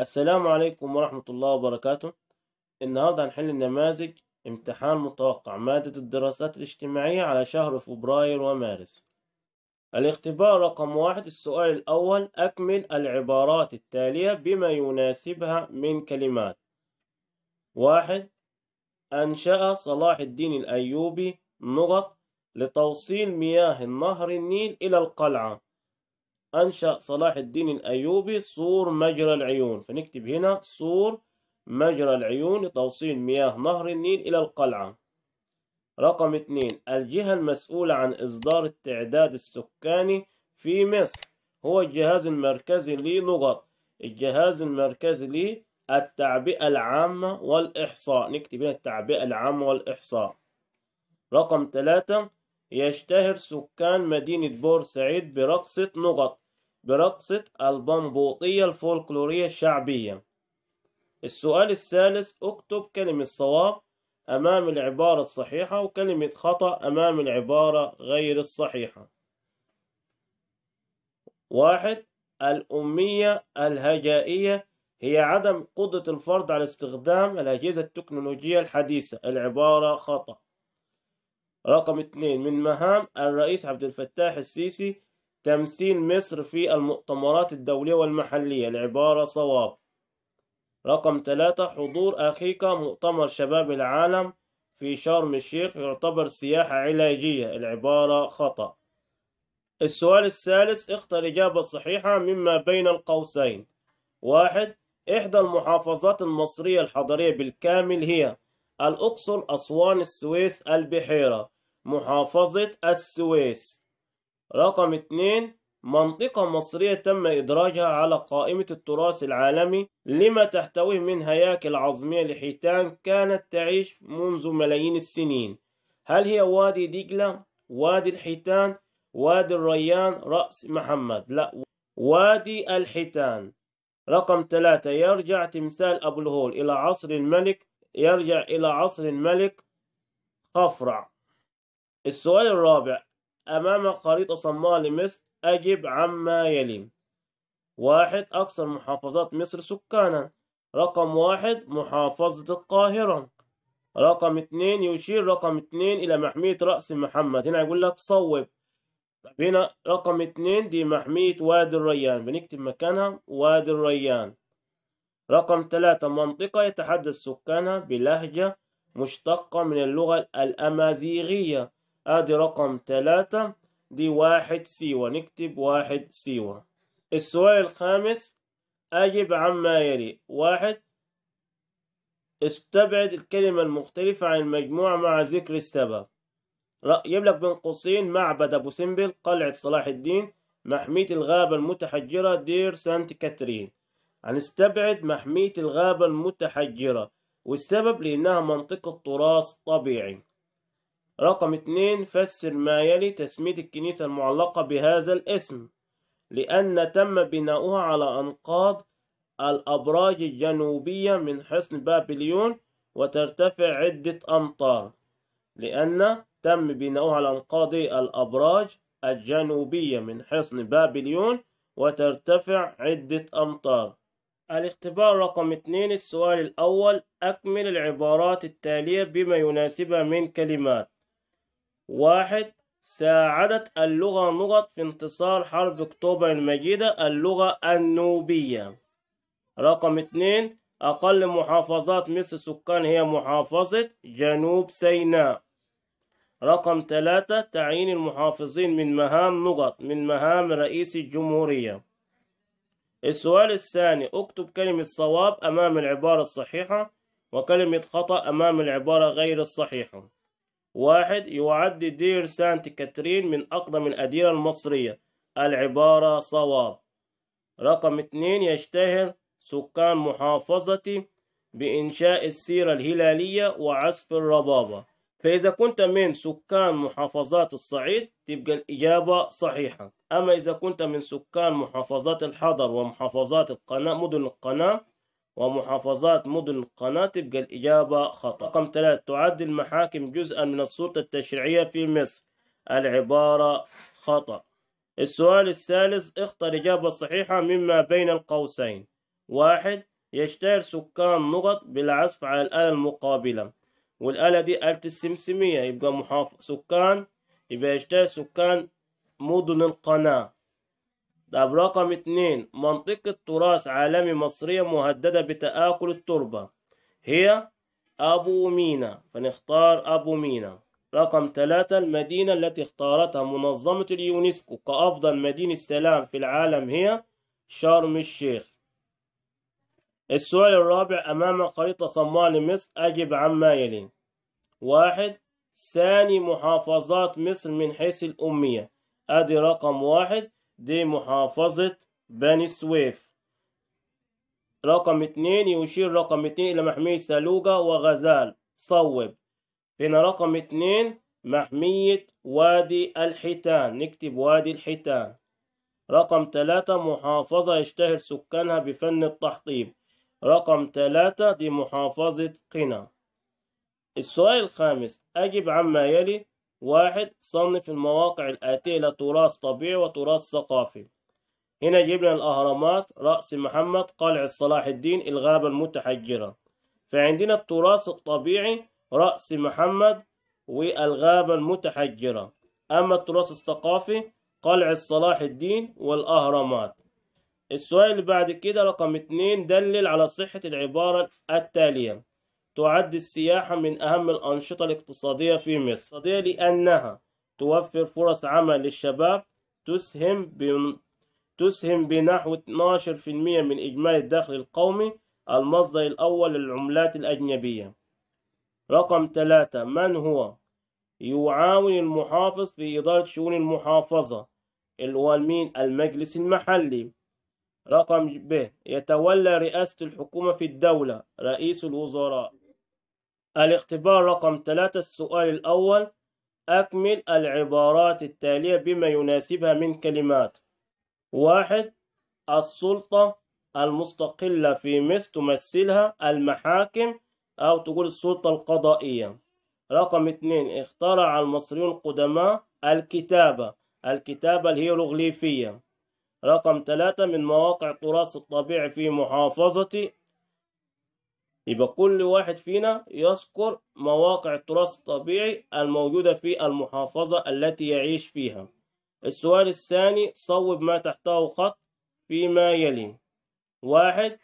السلام عليكم ورحمة الله وبركاته النهاردة هنحل النماذج امتحان متوقع مادة الدراسات الاجتماعية على شهر فبراير ومارس الاختبار رقم واحد السؤال الأول أكمل العبارات التالية بما يناسبها من كلمات واحد أنشأ صلاح الدين الأيوبي نقط لتوصيل مياه نهر النيل إلى القلعة أنشأ صلاح الدين الأيوبي سور مجرى العيون فنكتب هنا سور مجرى العيون لتوصيل مياه نهر النيل إلى القلعة رقم اثنين الجهة المسؤولة عن إصدار التعداد السكاني في مصر هو الجهاز المركزي لنقط الجهاز المركزي للتعبئة العامة والإحصاء نكتب هنا التعبئة العامة والإحصاء رقم ثلاثة يشتهر سكان مدينة بورسعيد برقصة نقط برقصة البنبوطية الفولكلورية الشعبية السؤال الثالث اكتب كلمة صواب أمام العبارة الصحيحة وكلمة خطأ أمام العبارة غير الصحيحة واحد الأمية الهجائية هي عدم قدرة الفرد على استخدام الأجهزة التكنولوجية الحديثة العبارة خطأ رقم اثنين من مهام الرئيس عبد الفتاح السيسي تمثيل مصر في المؤتمرات الدولية والمحلية العبارة صواب رقم ثلاثة حضور أخيك مؤتمر شباب العالم في شرم الشيخ يعتبر سياحة علاجية العبارة خطأ السؤال الثالث اختر إجابة صحيحة مما بين القوسين واحد إحدى المحافظات المصرية الحضرية بالكامل هي الأقصر أسوان السويس البحيرة محافظة السويس رقم اتنين منطقة مصرية تم إدراجها على قائمة التراث العالمي لما تحتويه من هياكل عظمية لحيتان كانت تعيش منذ ملايين السنين هل هي وادي دجلة؟ وادي الحيتان؟ وادي الريان؟ رأس محمد؟ لا وادي الحيتان رقم ثلاثة يرجع تمثال أبو الهول إلى عصر الملك يرجع إلى عصر الملك خفرع السؤال الرابع أمام خريطة صماء لمصر أجب عما يلي واحد أكثر محافظات مصر سكانا رقم واحد محافظة القاهرة رقم اتنين يشير رقم اتنين إلى محمية رأس محمد هنا يقول لك صوب هنا رقم اتنين دي محمية وادي الريان بنكتب مكانها وادي الريان رقم تلاتة منطقة يتحدث سكانها بلهجة مشتقة من اللغة الأمازيغية ادي رقم ثلاثة دي واحد سيوة نكتب واحد سيوة السؤال الخامس أجب عما يلي واحد استبعد الكلمة المختلفة عن المجموعة مع ذكر السبب يجيب لك بين قوسين معبد أبو سمبل قلعة صلاح الدين محمية الغابة المتحجرة دير سانت كاترين هنستبعد محمية الغابة المتحجرة والسبب لأنها منطقة تراث طبيعي رقم اثنين فسر ما يلي تسمية الكنيسة المعلقة بهذا الاسم لأن تم بناؤها على أنقاض الأبراج الجنوبية من حصن بابليون وترتفع عدة أمتار لأن تم بناؤها على أنقاض الأبراج الجنوبية من حصن بابليون وترتفع عدة أمطار الاختبار رقم اتنين السؤال الأول أكمل العبارات التالية بما يناسبها من كلمات واحد ساعدت اللغة نقط في انتصار حرب أكتوبر المجيدة اللغة النوبية رقم اتنين أقل محافظات مصر سكان هي محافظة جنوب سيناء رقم ثلاثة تعيين المحافظين من مهام نقط من مهام رئيس الجمهورية السؤال الثاني اكتب كلمة صواب أمام العبارة الصحيحة وكلمة خطأ أمام العبارة غير الصحيحة واحد يعد دير سانت كاترين من أقدم الأديرة المصرية العبارة صواب رقم اثنين يشتهر سكان محافظتي بإنشاء السيرة الهلالية وعزف الربابة فإذا كنت من سكان محافظات الصعيد تبقى الإجابة صحيحة أما إذا كنت من سكان محافظات الحضر ومحافظات القناة مدن القناة ومحافظات مدن القناة تبقى الإجابة خطأ رقم 3 تعد المحاكم جزءا من السلطة التشريعية في مصر العبارة خطأ السؤال الثالث اختر إجابة صحيحة مما بين القوسين واحد يشتهر سكان نقط بالعزف على الآلة المقابلة والآلة دي آلة السمسمية يبقى محافظ سكان يبقى يشتهر سكان مدن القناة طب رقم اتنين منطقة تراث عالمي مصرية مهددة بتآكل التربة هي أبو مينا فنختار أبو مينا رقم ثلاثة المدينة التي اختارتها منظمة اليونسكو كأفضل مدينة سلام في العالم هي شرم الشيخ السؤال الرابع أمام خريطة صماء لمصر أجب عما يلي واحد ثاني محافظات مصر من حيث الأمية أدي رقم واحد دي محافظة بني سويف رقم اتنين يشير رقم اتنين إلى محمية سالوجا وغزال صوب هنا رقم اتنين محمية وادي الحيتان نكتب وادي الحيتان رقم تلاتة محافظة يشتهر سكانها بفن التحطيب رقم تلاتة دي محافظة قنا السؤال الخامس أجب عما يلي واحد صنف المواقع الآتية إلى تراث طبيعي وتراث ثقافي هنا جبنا الأهرامات رأس محمد قلعة صلاح الدين الغابة المتحجرة فعندنا التراث الطبيعي رأس محمد والغابة المتحجرة أما التراث الثقافي قلعة صلاح الدين والأهرامات السؤال اللي بعد كده رقم اتنين دلل على صحة العبارة التالية تعد السياحة من أهم الأنشطة الاقتصادية في مصر لأنها توفر فرص عمل للشباب تسهم ب... تسهم بنحو 12% من إجمالي الدخل القومي المصدر الأول للعملات الأجنبية رقم 3 من هو يعاون المحافظ في إدارة شؤون المحافظة الوالمين المجلس المحلي رقم ب يتولى رئاسة الحكومة في الدولة رئيس الوزراء الاختبار رقم 3 السؤال الأول أكمل العبارات التالية بما يناسبها من كلمات واحد السلطة المستقلة في مصر تمثلها المحاكم أو تقول السلطة القضائية رقم اثنين اخترع المصريون القدماء الكتابة الكتابة الهيروغليفية رقم ثلاثة من مواقع التراث الطبيعي في محافظة يبقى كل واحد فينا يذكر مواقع التراث الطبيعي الموجودة في المحافظة التي يعيش فيها السؤال الثاني صوب ما تحته خط فيما يلي واحد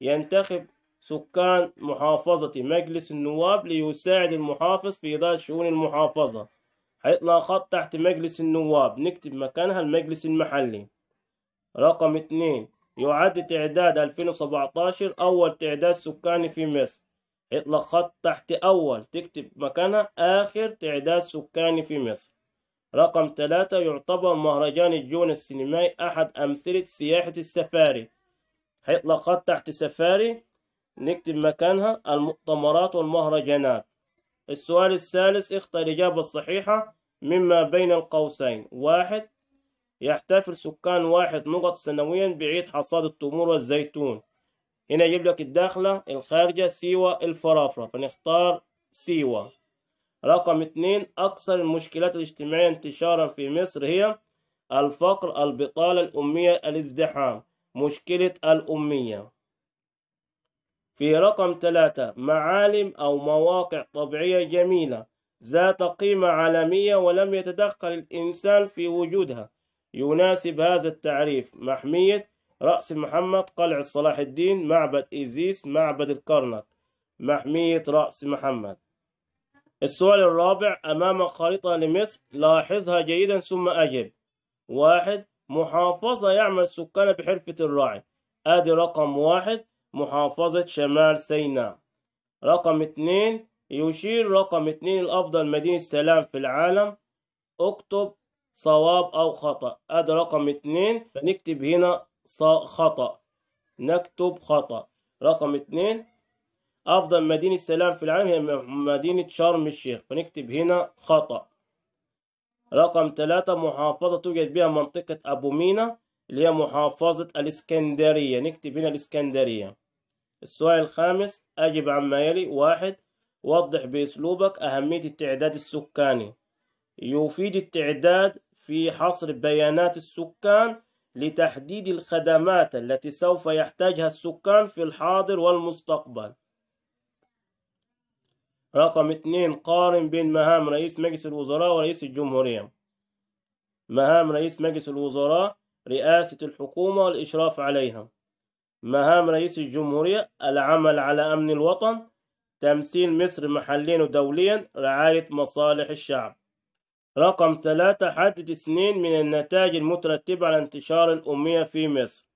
ينتخب سكان محافظة مجلس النواب ليساعد المحافظ في إدارة شؤون المحافظة هيطلع خط تحت مجلس النواب نكتب مكانها المجلس المحلي رقم اتنين يعد تعداد 2017 أول تعداد سكاني في مصر اطلق خط تحت أول تكتب مكانها آخر تعداد سكاني في مصر رقم ثلاثة يعتبر مهرجان الجون السينمائي أحد أمثلة سياحة السفاري اطلق خط تحت سفاري نكتب مكانها المؤتمرات والمهرجانات السؤال الثالث اختر الإجابة الصحيحة مما بين القوسين واحد يحتفل سكان واحد نقط سنويا بعيد حصاد التمور والزيتون هنا يجيب لك الداخلة الخارجة سيوة الفرافرة فنختار سيوة رقم اتنين أكثر المشكلات الاجتماعية انتشارا في مصر هي الفقر البطالة الأمية الازدحام مشكلة الأمية في رقم ثلاثة معالم أو مواقع طبيعية جميلة ذات قيمة عالمية ولم يتدخل الإنسان في وجودها يناسب هذا التعريف محمية رأس محمد قلعة صلاح الدين معبد إيزيس معبد الكرنك محمية رأس محمد السؤال الرابع أمام خريطة لمصر لاحظها جيدا ثم أجب واحد محافظة يعمل سكانها بحرفة الراعي أدي رقم واحد محافظة شمال سيناء رقم اثنين يشير رقم اثنين الأفضل مدينة سلام في العالم اكتب صواب أو خطأ أدي رقم اتنين فنكتب هنا خطأ نكتب خطأ رقم اتنين أفضل مدينة سلام في العالم هي مدينة شرم الشيخ فنكتب هنا خطأ رقم تلاتة محافظة توجد بها منطقة أبو مينا اللي هي محافظة الإسكندرية نكتب هنا الإسكندرية السؤال الخامس أجب عما يلي واحد وضح بأسلوبك أهمية التعداد السكاني يفيد التعداد في حصر بيانات السكان لتحديد الخدمات التي سوف يحتاجها السكان في الحاضر والمستقبل رقم اثنين قارن بين مهام رئيس مجلس الوزراء ورئيس الجمهورية مهام رئيس مجلس الوزراء رئاسة الحكومة والإشراف عليها مهام رئيس الجمهورية العمل على أمن الوطن تمثيل مصر محليا ودوليا رعاية مصالح الشعب رقم ثلاثة حدد اثنين من النتائج المترتبة على انتشار الأمية في مصر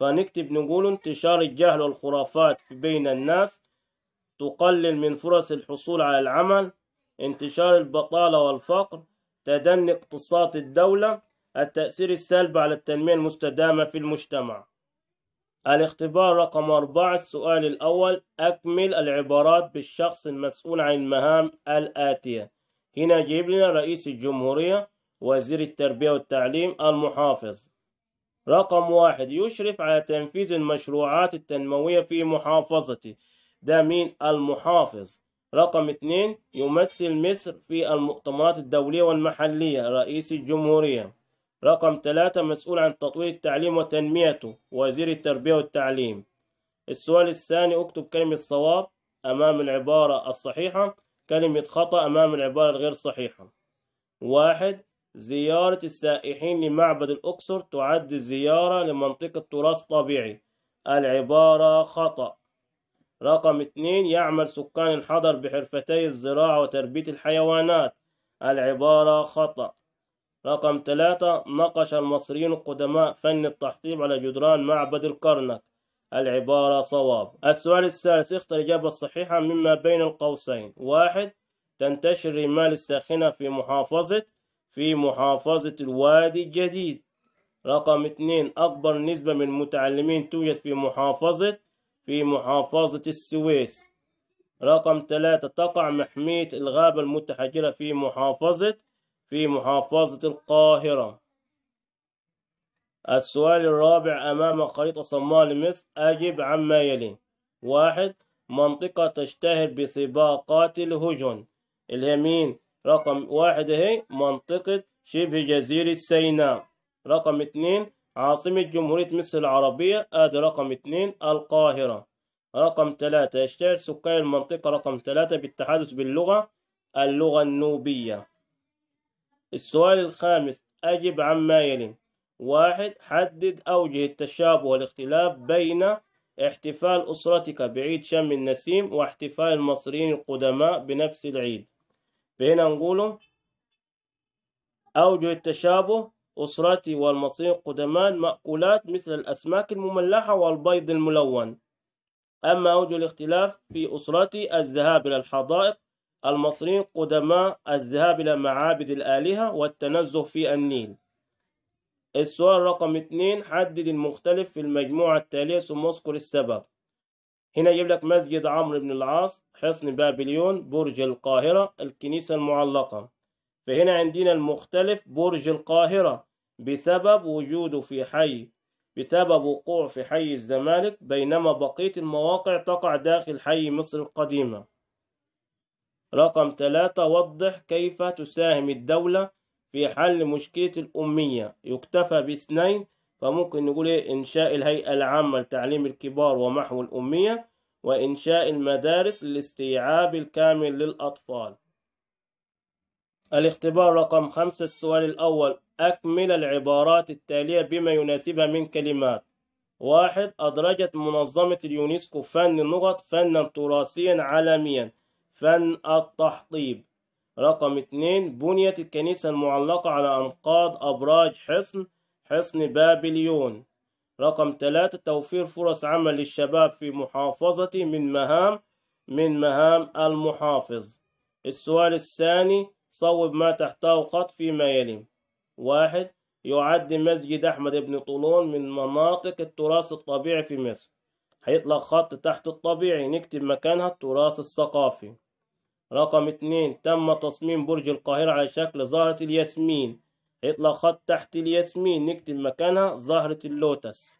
فنكتب نقول انتشار الجهل والخرافات بين الناس تقلل من فرص الحصول على العمل انتشار البطالة والفقر تدني اقتصاد الدولة التأثير السلبي على التنمية المستدامة في المجتمع الاختبار رقم أربعة السؤال الأول أكمل العبارات بالشخص المسؤول عن المهام الآتية هنا جايب لنا رئيس الجمهورية وزير التربية والتعليم المحافظ رقم واحد يشرف على تنفيذ المشروعات التنموية في محافظته ده مين المحافظ رقم اتنين يمثل مصر في المؤتمرات الدولية والمحلية رئيس الجمهورية رقم ثلاثة مسؤول عن تطوير التعليم وتنميته وزير التربية والتعليم السؤال الثاني اكتب كلمة صواب أمام العبارة الصحيحة كلمة خطأ أمام العبارة الغير صحيحة واحد زيارة السائحين لمعبد الأقصر تعد زيارة لمنطقة تراث طبيعي العبارة خطأ رقم اثنين يعمل سكان الحضر بحرفتي الزراعة وتربية الحيوانات العبارة خطأ رقم ثلاثة نقش المصريين القدماء فن التحطيب على جدران معبد الكرنك العبارة صواب السؤال الثالث اختر الإجابة الصحيحة مما بين القوسين واحد تنتشر الرمال الساخنة في محافظة في محافظة الوادي الجديد رقم اثنين أكبر نسبة من المتعلمين توجد في محافظة في محافظة السويس رقم ثلاثة تقع محمية الغابة المتحجرة في محافظة في محافظة القاهرة السؤال الرابع أمام خريطة صماء لمصر أجب عما يلي واحد منطقة تشتهر بسباقات الهجن الهمين مين؟ رقم واحد هي منطقة شبه جزيرة سيناء رقم اتنين عاصمة جمهورية مصر العربية آدي رقم اتنين القاهرة رقم ثلاثة يشتهر سكان المنطقة رقم ثلاثة بالتحدث باللغة اللغة النوبية السؤال الخامس أجب عما يلي واحد حدد أوجه التشابه والاختلاف بين احتفال أسرتك بعيد شم النسيم واحتفال المصريين القدماء بنفس العيد فهنا نقوله أوجه التشابه أسرتي والمصريين القدماء مأكولات مثل الأسماك المملحة والبيض الملون أما أوجه الاختلاف في أسرتي الذهاب إلى الحدائق المصريين القدماء الذهاب إلى معابد الآلهة والتنزه في النيل السؤال رقم اتنين حدد المختلف في المجموعة التالية ثم اذكر السبب هنا يجيب لك مسجد عمرو بن العاص حصن بابليون برج القاهرة الكنيسة المعلقة فهنا عندنا المختلف برج القاهرة بسبب وجوده في حي بسبب وقوع في حي الزمالك بينما بقية المواقع تقع داخل حي مصر القديمة رقم ثلاثة وضح كيف تساهم الدولة في حل مشكلة الأمية يكتفى باثنين فممكن نقول إيه إنشاء الهيئة العامة لتعليم الكبار ومحو الأمية وإنشاء المدارس للاستيعاب الكامل للأطفال الاختبار رقم خمسة السؤال الأول أكمل العبارات التالية بما يناسبها من كلمات واحد أدرجت منظمة اليونسكو فن النقط فنا تراثيا عالميا فن التحطيب رقم اتنين بنية الكنيسة المعلقة على أنقاض أبراج حصن حصن بابليون رقم ثلاثة توفير فرص عمل للشباب في محافظة من مهام من مهام المحافظ السؤال الثاني صوب ما تحته خط فيما يلي واحد يعد مسجد أحمد بن طولون من مناطق التراث الطبيعي في مصر هيطلق خط تحت الطبيعي نكتب مكانها التراث الثقافي رقم اتنين تم تصميم برج القاهرة على شكل زهرة الياسمين اطلق خط تحت الياسمين نكتب مكانها زهرة اللوتس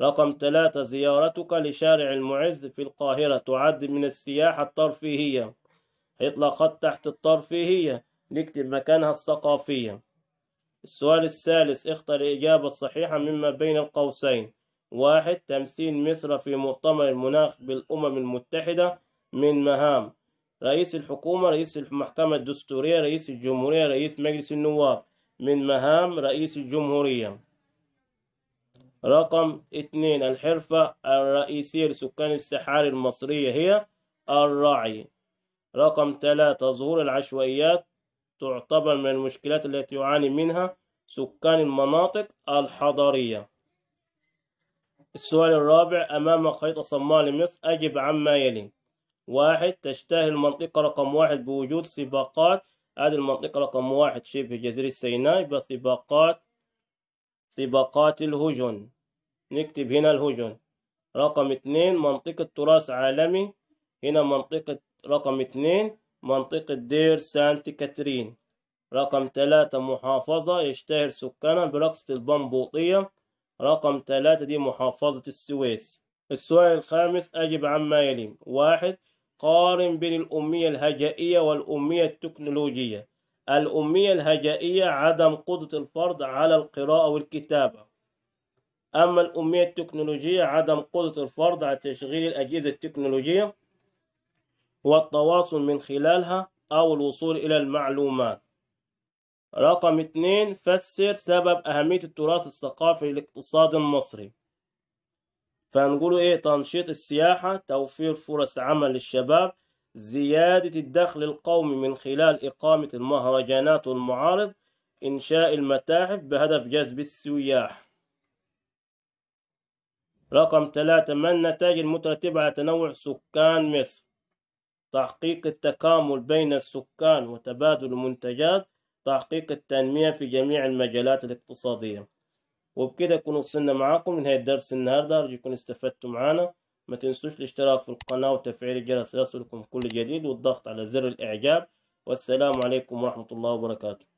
رقم ثلاثة زيارتك لشارع المعز في القاهرة تعد من السياحة الترفيهية اطلق خط تحت الترفيهية نكتب مكانها الثقافية السؤال الثالث اختر الإجابة الصحيحة مما بين القوسين واحد تمثيل مصر في مؤتمر المناخ بالأمم المتحدة من مهام رئيس الحكومة رئيس المحكمة الدستورية رئيس الجمهورية رئيس مجلس النواب من مهام رئيس الجمهورية رقم اثنين الحرفة الرئيسية لسكان السحاري المصرية هي الرعي رقم ثلاثة ظهور العشوائيات تعتبر من المشكلات التي يعاني منها سكان المناطق الحضرية السؤال الرابع أمام خريطة صماء لمصر أجب عما يلي واحد تشتهي المنطقة رقم واحد بوجود سباقات هذه المنطقة رقم واحد شبه جزيرة سيناء بسباقات سباقات سباقات الهجن نكتب هنا الهجن رقم اتنين منطقة تراث عالمي هنا منطقة رقم اتنين منطقة دير سانت كاترين رقم تلاتة محافظة يشتهر سكانها برقصة البنبوطية رقم تلاتة دي محافظة السويس السؤال الخامس أجب عما يلي واحد قارن بين الأمية الهجائية والأمية التكنولوجية الأمية الهجائية عدم قدرة الفرد على القراءة والكتابة أما الأمية التكنولوجية عدم قدرة الفرد على تشغيل الأجهزة التكنولوجية والتواصل من خلالها أو الوصول إلى المعلومات رقم اتنين فسر سبب أهمية التراث الثقافي للاقتصاد المصري فنقولوا ايه تنشيط السياحة توفير فرص عمل للشباب زيادة الدخل القومي من خلال إقامة المهرجانات والمعارض إنشاء المتاحف بهدف جذب السياح رقم ثلاثة ما النتائج المترتبة على تنوع سكان مصر تحقيق التكامل بين السكان وتبادل المنتجات تحقيق التنمية في جميع المجالات الاقتصادية وبكده نكون وصلنا معاكم لنهاية درس النهاردة أرجو يكون استفدتوا معانا ما تنسوش الاشتراك في القناة وتفعيل الجرس ليصلكم كل جديد والضغط على زر الإعجاب والسلام عليكم ورحمة الله وبركاته